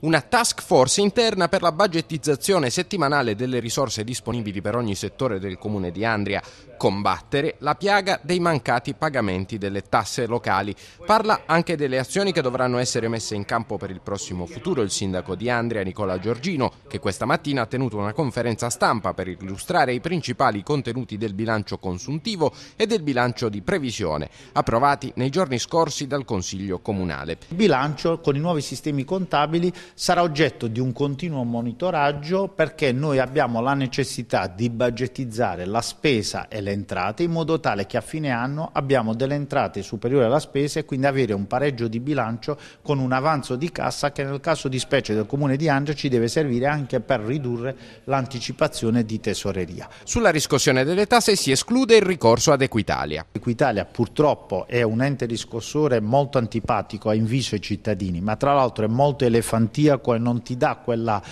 una task force interna per la budgetizzazione settimanale delle risorse disponibili per ogni settore del comune di Andria, combattere la piaga dei mancati pagamenti delle tasse locali. Parla anche delle azioni che dovranno essere messe in campo per il prossimo futuro il sindaco di Andria Nicola Giorgino, che questa mattina ha tenuto una conferenza stampa per illustrare i principali contenuti del bilancio consuntivo e del bilancio di previsione, approvati nei giorni scorsi dal Consiglio Comunale. Il bilancio con i nuovi sistemi contabili sarà oggetto di un continuo monitoraggio perché noi abbiamo la necessità di budgetizzare la spesa e le entrate in modo tale che a fine anno abbiamo delle entrate superiori alla spesa e quindi avere un pareggio di bilancio con un avanzo di cassa che nel caso di specie del Comune di Angel ci deve servire anche per ridurre l'anticipazione di tesoreria. Sulla riscossione delle tasse si esclude il ricorso ad Equitalia. Equitalia purtroppo è un ente riscossore molto antipatico, ha inviso i cittadini, ma tra l'altro è molto elefantino e non ti dà quella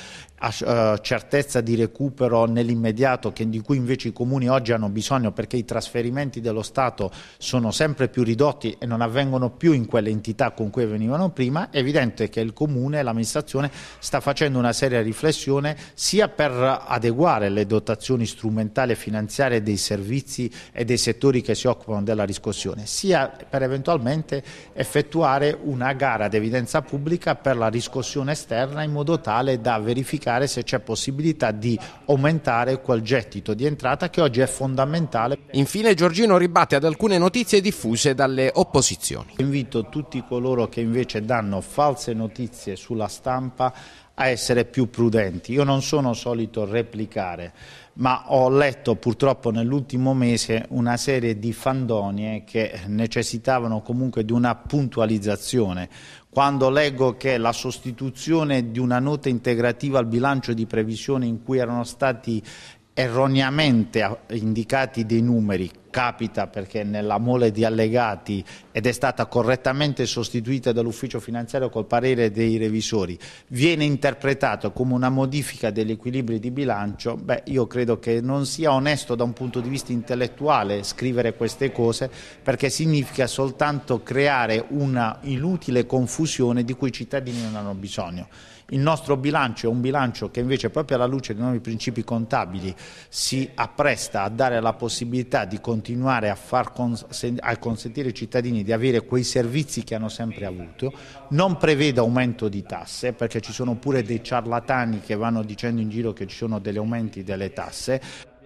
eh, certezza di recupero nell'immediato di cui invece i comuni oggi hanno bisogno perché i trasferimenti dello Stato sono sempre più ridotti e non avvengono più in quelle entità con cui venivano prima, è evidente che il comune, l'amministrazione sta facendo una seria riflessione sia per adeguare le dotazioni strumentali e finanziarie dei servizi e dei settori che si occupano della riscossione, sia per eventualmente effettuare una gara ad evidenza pubblica per la riscossione esterna in modo tale da verificare cercare se c'è possibilità di aumentare quel gettito di entrata che oggi è fondamentale. Infine Giorgino ribatte ad alcune notizie diffuse dalle opposizioni. Invito tutti coloro che invece danno false notizie sulla stampa a essere più prudenti. Io non sono solito replicare, ma ho letto purtroppo nell'ultimo mese una serie di fandonie che necessitavano comunque di una puntualizzazione. Quando leggo che la sostituzione di una nota integrativa al bilancio di previsione in cui erano stati erroneamente indicati dei numeri capita perché nella mole di allegati ed è stata correttamente sostituita dall'ufficio finanziario col parere dei revisori, viene interpretato come una modifica degli equilibri di bilancio, beh io credo che non sia onesto da un punto di vista intellettuale scrivere queste cose perché significa soltanto creare una inutile confusione di cui i cittadini non hanno bisogno. Il nostro bilancio è un bilancio che invece proprio alla luce dei nuovi principi contabili si appresta a dare la possibilità di continuare a, far cons a consentire ai cittadini di avere quei servizi che hanno sempre avuto, non prevede aumento di tasse perché ci sono pure dei ciarlatani che vanno dicendo in giro che ci sono degli aumenti delle tasse.